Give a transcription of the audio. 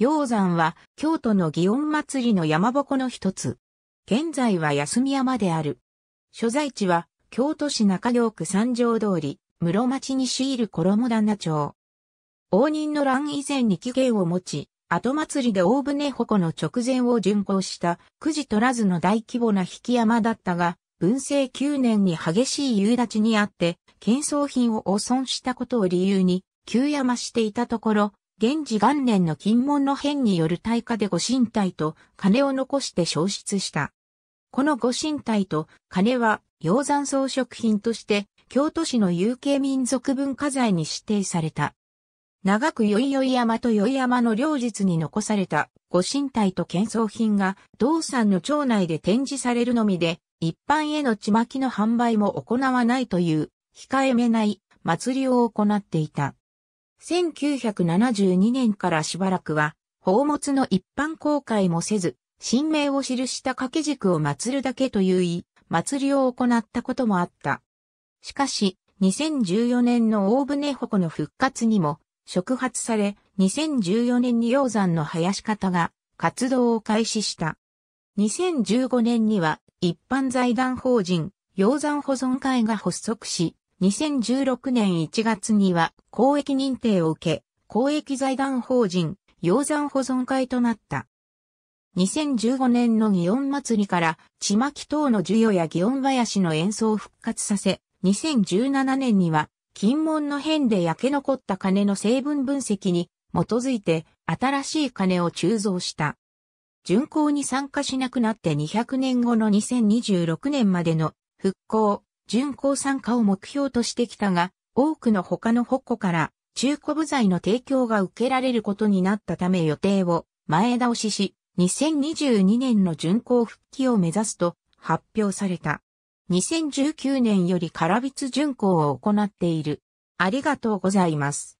鷹山は京都の祇園祭りの山鉾の一つ。現在は休み山である。所在地は京都市中京区三条通り、室町に仕いる衣棚町。応仁の乱以前に起源を持ち、後祭りで大船鉾の直前を巡行した、くじ取らずの大規模な引き山だったが、文政9年に激しい夕立にあって、建葬品を汚損したことを理由に、旧山していたところ、現時元年の金門の変による大火で御神体と金を残して消失した。この御神体と金は溶山装飾品として京都市の有形民族文化財に指定された。長く宵々山と宵山の両日に残された御神体と建造品が道山の町内で展示されるのみで一般へのちまきの販売も行わないという控えめない祭りを行っていた。1972年からしばらくは、宝物の一般公開もせず、新名を記した掛け軸を祀るだけという意、祭りを行ったこともあった。しかし、2014年の大船鉾の復活にも、触発され、2014年に鷹山の林方が活動を開始した。2015年には一般財団法人鷹山保存会が発足し、2016年1月には公益認定を受け、公益財団法人、養山保存会となった。2015年の祇園祭りから、ちまき等の授与や祇園林の演奏を復活させ、2017年には、金門の変で焼け残った鐘の成分分析に基づいて新しい鐘を鋳造した。巡行に参加しなくなって200年後の2026年までの復興、巡航参加を目標としてきたが、多くの他の北庫から中古部材の提供が受けられることになったため予定を前倒しし、2022年の巡航復帰を目指すと発表された。2019年よりカラビツ巡航を行っている。ありがとうございます。